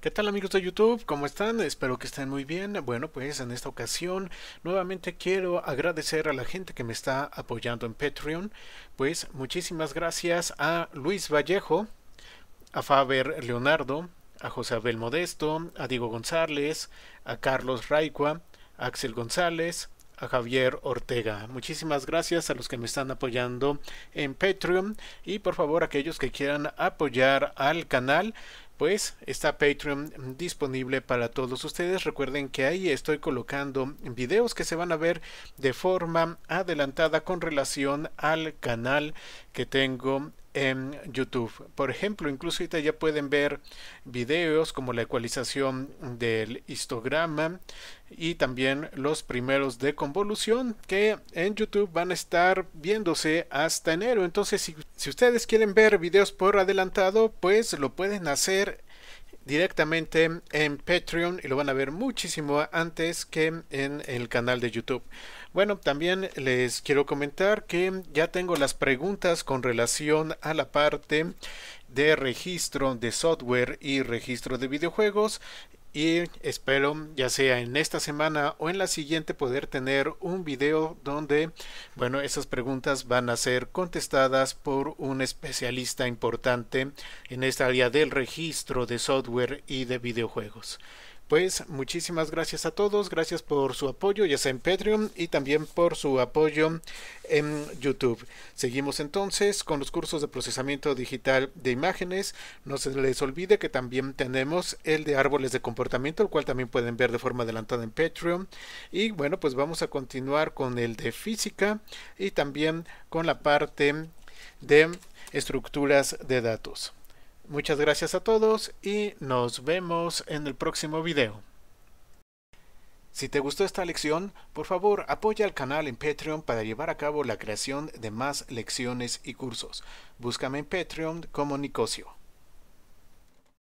¿Qué tal amigos de YouTube? ¿Cómo están? Espero que estén muy bien. Bueno, pues en esta ocasión nuevamente quiero agradecer a la gente que me está apoyando en Patreon. Pues muchísimas gracias a Luis Vallejo, a Faber Leonardo, a José Abel Modesto, a Diego González, a Carlos Raicua, a Axel González, a Javier Ortega. Muchísimas gracias a los que me están apoyando en Patreon y por favor aquellos que quieran apoyar al canal pues está Patreon disponible para todos ustedes. Recuerden que ahí estoy colocando videos que se van a ver de forma adelantada con relación al canal que tengo en YouTube. Por ejemplo, incluso ahorita ya pueden ver videos como la ecualización del histograma y también los primeros de convolución que en YouTube van a estar viéndose hasta enero. Entonces, si, si ustedes quieren ver videos por adelantado, pues lo pueden hacer directamente en Patreon y lo van a ver muchísimo antes que en el canal de YouTube. Bueno, también les quiero comentar que ya tengo las preguntas con relación a la parte de registro de software y registro de videojuegos y espero ya sea en esta semana o en la siguiente poder tener un video donde bueno esas preguntas van a ser contestadas por un especialista importante en esta área del registro de software y de videojuegos pues muchísimas gracias a todos, gracias por su apoyo, ya sea en Patreon y también por su apoyo en YouTube. Seguimos entonces con los cursos de procesamiento digital de imágenes. No se les olvide que también tenemos el de árboles de comportamiento, el cual también pueden ver de forma adelantada en Patreon. Y bueno, pues vamos a continuar con el de física y también con la parte de estructuras de datos. Muchas gracias a todos y nos vemos en el próximo video. Si te gustó esta lección, por favor apoya al canal en Patreon para llevar a cabo la creación de más lecciones y cursos. Búscame en Patreon como Nicosio.